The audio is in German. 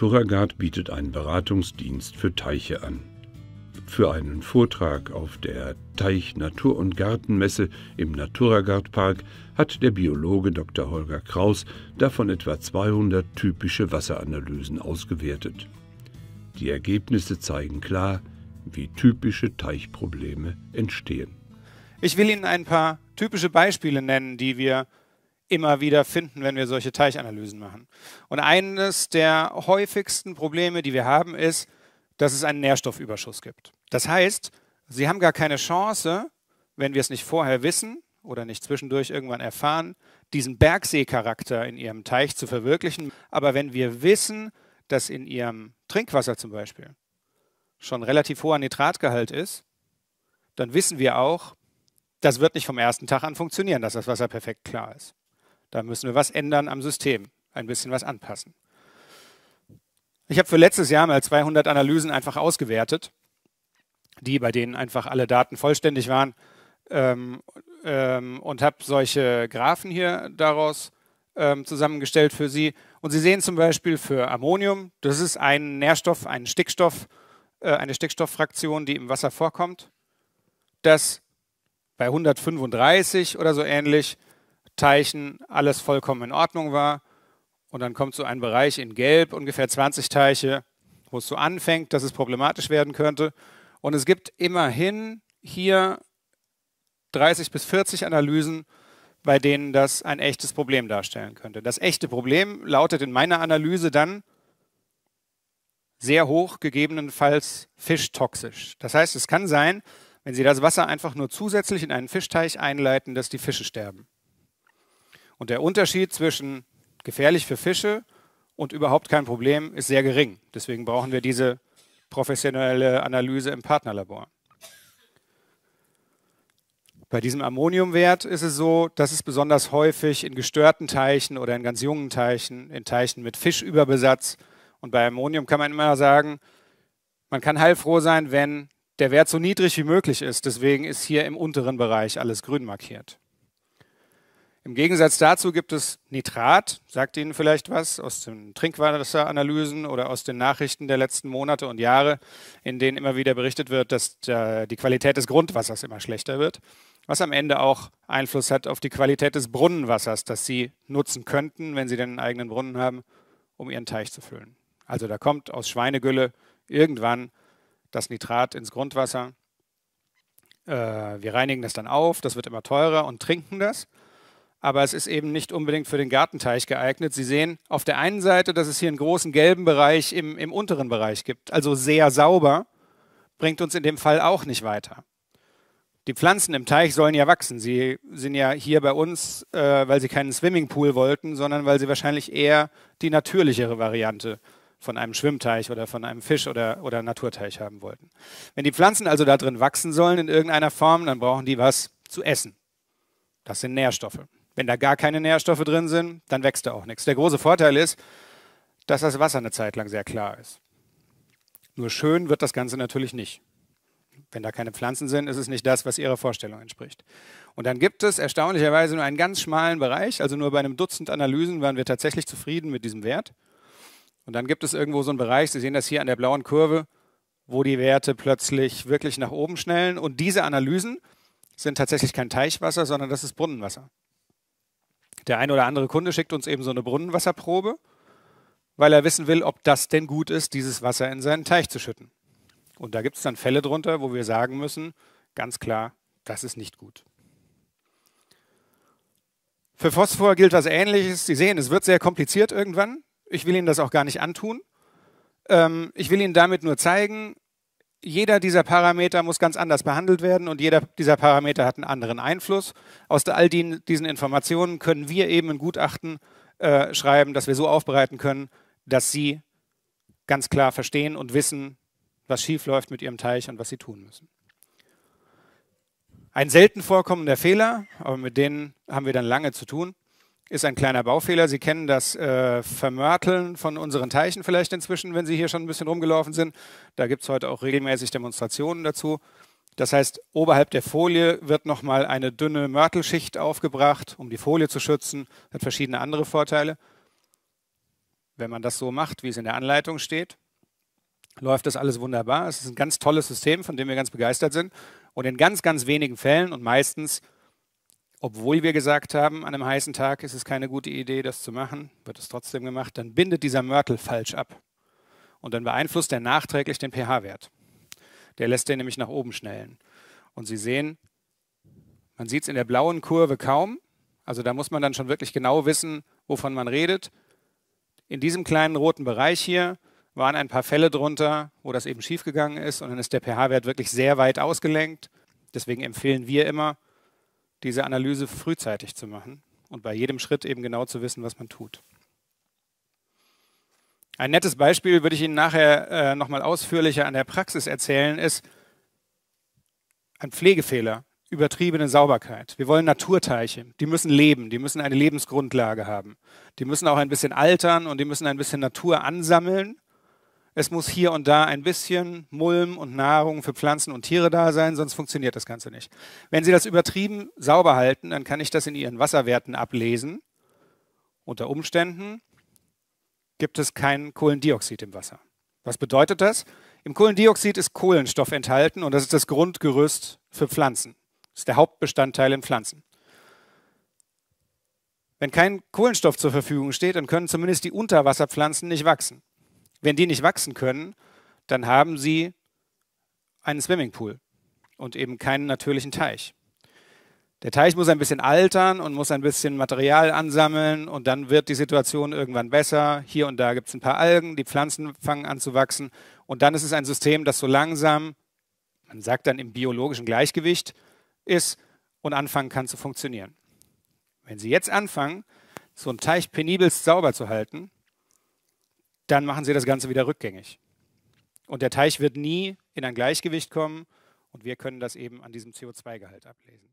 Bad bietet einen Beratungsdienst für Teiche an. Für einen Vortrag auf der Teich Natur- und Gartenmesse im Naturagard Park hat der Biologe Dr. Holger Kraus davon etwa 200 typische Wasseranalysen ausgewertet. Die Ergebnisse zeigen klar, wie typische Teichprobleme entstehen. Ich will Ihnen ein paar typische Beispiele nennen, die wir immer wieder finden, wenn wir solche Teichanalysen machen. Und eines der häufigsten Probleme, die wir haben, ist, dass es einen Nährstoffüberschuss gibt. Das heißt, sie haben gar keine Chance, wenn wir es nicht vorher wissen oder nicht zwischendurch irgendwann erfahren, diesen Bergseecharakter in ihrem Teich zu verwirklichen. Aber wenn wir wissen, dass in ihrem Trinkwasser zum Beispiel schon relativ hoher Nitratgehalt ist, dann wissen wir auch, das wird nicht vom ersten Tag an funktionieren, dass das Wasser perfekt klar ist. Da müssen wir was ändern am System, ein bisschen was anpassen. Ich habe für letztes Jahr mal 200 Analysen einfach ausgewertet, die bei denen einfach alle Daten vollständig waren ähm, ähm, und habe solche Graphen hier daraus ähm, zusammengestellt für Sie. Und Sie sehen zum Beispiel für Ammonium, das ist ein Nährstoff, ein Stickstoff, äh, eine Stickstofffraktion, die im Wasser vorkommt, dass bei 135 oder so ähnlich Teichen alles vollkommen in Ordnung war. Und dann kommt so ein Bereich in Gelb, ungefähr 20 Teiche, wo es so anfängt, dass es problematisch werden könnte. Und es gibt immerhin hier 30 bis 40 Analysen, bei denen das ein echtes Problem darstellen könnte. Das echte Problem lautet in meiner Analyse dann sehr hoch, gegebenenfalls fischtoxisch. Das heißt, es kann sein, wenn Sie das Wasser einfach nur zusätzlich in einen Fischteich einleiten, dass die Fische sterben. Und der Unterschied zwischen gefährlich für Fische und überhaupt kein Problem ist sehr gering. Deswegen brauchen wir diese professionelle Analyse im Partnerlabor. Bei diesem Ammoniumwert ist es so, dass es besonders häufig in gestörten Teichen oder in ganz jungen Teichen, in Teichen mit Fischüberbesatz. Und bei Ammonium kann man immer sagen, man kann heilfroh sein, wenn der Wert so niedrig wie möglich ist. Deswegen ist hier im unteren Bereich alles grün markiert. Im Gegensatz dazu gibt es Nitrat, sagt Ihnen vielleicht was, aus den Trinkwasseranalysen oder aus den Nachrichten der letzten Monate und Jahre, in denen immer wieder berichtet wird, dass die Qualität des Grundwassers immer schlechter wird, was am Ende auch Einfluss hat auf die Qualität des Brunnenwassers, das Sie nutzen könnten, wenn Sie denn einen eigenen Brunnen haben, um Ihren Teich zu füllen. Also da kommt aus Schweinegülle irgendwann das Nitrat ins Grundwasser. Äh, wir reinigen das dann auf, das wird immer teurer und trinken das aber es ist eben nicht unbedingt für den Gartenteich geeignet. Sie sehen auf der einen Seite, dass es hier einen großen gelben Bereich im, im unteren Bereich gibt, also sehr sauber, bringt uns in dem Fall auch nicht weiter. Die Pflanzen im Teich sollen ja wachsen. Sie sind ja hier bei uns, äh, weil sie keinen Swimmingpool wollten, sondern weil sie wahrscheinlich eher die natürlichere Variante von einem Schwimmteich oder von einem Fisch- oder, oder Naturteich haben wollten. Wenn die Pflanzen also da drin wachsen sollen in irgendeiner Form, dann brauchen die was zu essen. Das sind Nährstoffe. Wenn da gar keine Nährstoffe drin sind, dann wächst da auch nichts. Der große Vorteil ist, dass das Wasser eine Zeit lang sehr klar ist. Nur schön wird das Ganze natürlich nicht. Wenn da keine Pflanzen sind, ist es nicht das, was ihrer Vorstellung entspricht. Und dann gibt es erstaunlicherweise nur einen ganz schmalen Bereich, also nur bei einem Dutzend Analysen waren wir tatsächlich zufrieden mit diesem Wert. Und dann gibt es irgendwo so einen Bereich, Sie sehen das hier an der blauen Kurve, wo die Werte plötzlich wirklich nach oben schnellen. Und diese Analysen sind tatsächlich kein Teichwasser, sondern das ist Brunnenwasser. Der ein oder andere Kunde schickt uns eben so eine Brunnenwasserprobe, weil er wissen will, ob das denn gut ist, dieses Wasser in seinen Teich zu schütten. Und da gibt es dann Fälle drunter, wo wir sagen müssen, ganz klar, das ist nicht gut. Für Phosphor gilt was Ähnliches. Sie sehen, es wird sehr kompliziert irgendwann. Ich will Ihnen das auch gar nicht antun. Ähm, ich will Ihnen damit nur zeigen, jeder dieser Parameter muss ganz anders behandelt werden und jeder dieser Parameter hat einen anderen Einfluss. Aus all die, diesen Informationen können wir eben ein Gutachten äh, schreiben, das wir so aufbereiten können, dass Sie ganz klar verstehen und wissen, was schiefläuft mit Ihrem Teich und was Sie tun müssen. Ein selten vorkommender Fehler, aber mit denen haben wir dann lange zu tun, ist ein kleiner Baufehler. Sie kennen das äh, Vermörteln von unseren Teichen vielleicht inzwischen, wenn Sie hier schon ein bisschen rumgelaufen sind. Da gibt es heute auch regelmäßig Demonstrationen dazu. Das heißt, oberhalb der Folie wird nochmal eine dünne Mörtelschicht aufgebracht, um die Folie zu schützen. Hat verschiedene andere Vorteile. Wenn man das so macht, wie es in der Anleitung steht, läuft das alles wunderbar. Es ist ein ganz tolles System, von dem wir ganz begeistert sind. Und in ganz, ganz wenigen Fällen und meistens obwohl wir gesagt haben, an einem heißen Tag ist es keine gute Idee, das zu machen, wird es trotzdem gemacht, dann bindet dieser Mörtel falsch ab. Und dann beeinflusst er nachträglich den pH-Wert. Der lässt den nämlich nach oben schnellen. Und Sie sehen, man sieht es in der blauen Kurve kaum. Also da muss man dann schon wirklich genau wissen, wovon man redet. In diesem kleinen roten Bereich hier waren ein paar Fälle drunter, wo das eben schiefgegangen ist. Und dann ist der pH-Wert wirklich sehr weit ausgelenkt. Deswegen empfehlen wir immer, diese Analyse frühzeitig zu machen und bei jedem Schritt eben genau zu wissen, was man tut. Ein nettes Beispiel würde ich Ihnen nachher äh, nochmal ausführlicher an der Praxis erzählen, ist ein Pflegefehler, übertriebene Sauberkeit. Wir wollen Naturteiche, die müssen leben, die müssen eine Lebensgrundlage haben. Die müssen auch ein bisschen altern und die müssen ein bisschen Natur ansammeln es muss hier und da ein bisschen Mulm und Nahrung für Pflanzen und Tiere da sein, sonst funktioniert das Ganze nicht. Wenn Sie das übertrieben sauber halten, dann kann ich das in Ihren Wasserwerten ablesen. Unter Umständen gibt es kein Kohlendioxid im Wasser. Was bedeutet das? Im Kohlendioxid ist Kohlenstoff enthalten und das ist das Grundgerüst für Pflanzen. Das ist der Hauptbestandteil in Pflanzen. Wenn kein Kohlenstoff zur Verfügung steht, dann können zumindest die Unterwasserpflanzen nicht wachsen. Wenn die nicht wachsen können, dann haben sie einen Swimmingpool und eben keinen natürlichen Teich. Der Teich muss ein bisschen altern und muss ein bisschen Material ansammeln und dann wird die Situation irgendwann besser. Hier und da gibt es ein paar Algen, die Pflanzen fangen an zu wachsen und dann ist es ein System, das so langsam, man sagt dann im biologischen Gleichgewicht, ist und anfangen kann zu funktionieren. Wenn Sie jetzt anfangen, so einen Teich penibelst sauber zu halten, dann machen sie das Ganze wieder rückgängig. Und der Teich wird nie in ein Gleichgewicht kommen und wir können das eben an diesem CO2-Gehalt ablesen.